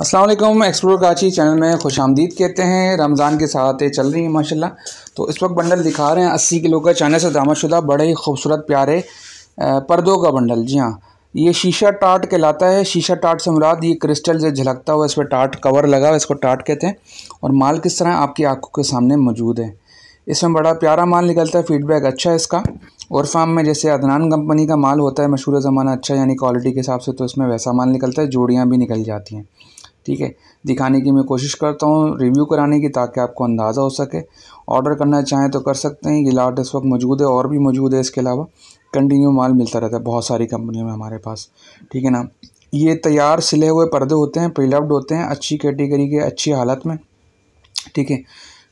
Aslam explore Karachi channel में खुश आमदीद कहते हैं रमज़ान के साथ चल रही हैं माशाल्लाह तो इस वक्त बंडल दिखा रहे हैं अस्सी किलो का चाइना से दामाशुदा बड़े ही खूबसूरत प्यारे पर्दों का बंडल जी हाँ ये शीशा टाट कहलाता है शीशा टाट से मुराद ये क्रिस्टल जो झलकता हुआ इस पर टाट कवर लगा हुआ इसको टाट कहते हैं और माल किस तरह आपकी आँखों के सामने मौजूद है इसमें बड़ा प्यारा माल निकलता है फीडबैक अच्छा है इसका और फार्म में जैसे अदनान कंपनी का माल होता है मशहूर ज़माना अच्छा यानी क्वालिटी के हिसाब से तो इसमें वैसा माल निकलता है जोड़ियाँ भी निकल जाती हैं ठीक है दिखाने की मैं कोशिश करता हूँ रिव्यू कराने की ताकि आपको अंदाज़ा हो सके ऑर्डर करना चाहें तो कर सकते हैं ये लाट इस वक्त मौजूद है और भी मौजूद है इसके अलावा कंटिन्यू माल मिलता रहता है बहुत सारी कंपनियों में हमारे पास ठीक है ना ये तैयार सिले हुए पर्दे होते हैं प्रिलव्ड होते हैं अच्छी कैटेगरी के अच्छी हालत में ठीक है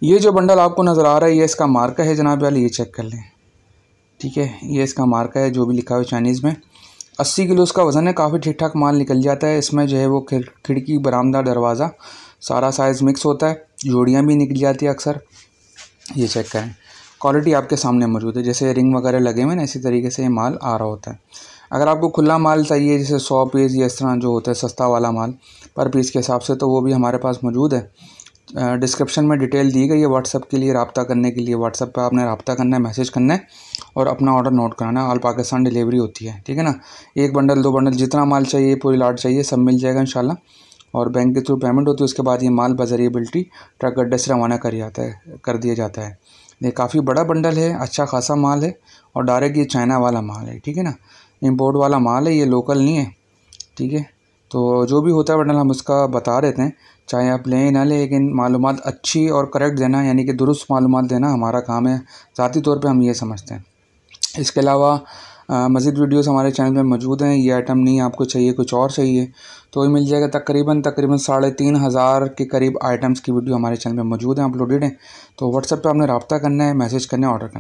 ये जो बंडल आपको नज़र आ रहा है ये इसका मार्का है जनाब वाले ये चेक कर लें ठीक है ये इसका मार्का है जो भी लिखा हुआ चाइनीज़ में अस्सी किलो उसका वज़न है काफ़ी ठीक ठाक माल निकल जाता है इसमें जो है वो खिड़की बरामदा दरवाज़ा सारा साइज़ मिक्स होता है जोड़ियाँ भी निकल जाती है अक्सर ये चेक करें क्वालिटी आपके सामने मौजूद है जैसे रिंग वगैरह लगे हुए ना इसी तरीके से ये माल आ रहा होता है अगर आपको खुला माल चाहिए जैसे सौ पीस या इस तरह जो होता है सस्ता वाला माल पर पीस के हिसाब से तो वो भी हमारे पास मौजूद है डिस्क्रिप्शन में डिटेल दी गई है व्हाट्सअप के लिए रबता करने के लिए व्हाट्सअप पर आपने रबता करना है मैसेज करना है और अपना ऑर्डर नोट कराना है ऑल पाकिस्तान डिलीवरी होती है ठीक है ना एक बंडल दो बंडल जितना माल चाहिए पूरी लाट चाहिए सब मिल जाएगा इन और बैंक के थ्रू पेमेंट होती है उसके बाद ये माल बजरिएबिलिटी ट्रक अड्डे से रवाना कर जाता है कर दिया जाता है ये काफ़ी बड़ा बंडल है अच्छा खासा माल है और डायरेक्ट ये चाइना वाला माल है ठीक है ना इम्पोर्ट वाला माल है ये लोकल नहीं है ठीक है तो जो भी होता है वरना हम उसका बता देते हैं चाहे आप लें ना लें लेकिन मालूम अच्छी और करेक्ट देना यानी कि दुरुस्त मालूम देना हमारा काम है ज़ाती तौर पर हम ये समझते हैं इसके अलावा मज़ीद वीडियोस हमारे चैनल में मौजूद हैं ये आइटम नहीं आपको चाहिए कुछ और चाहिए तो ये मिल जाएगा तकरीबन तकरीबन साढ़े तीन हज़ार के करीब आइटम्स की वीडियो हमारे चैनल में मौजूद हैं अपलोडेड हैं तो व्हाट्सएप पे आपने रबता करना है मैसेज करना है ऑर्डर करना है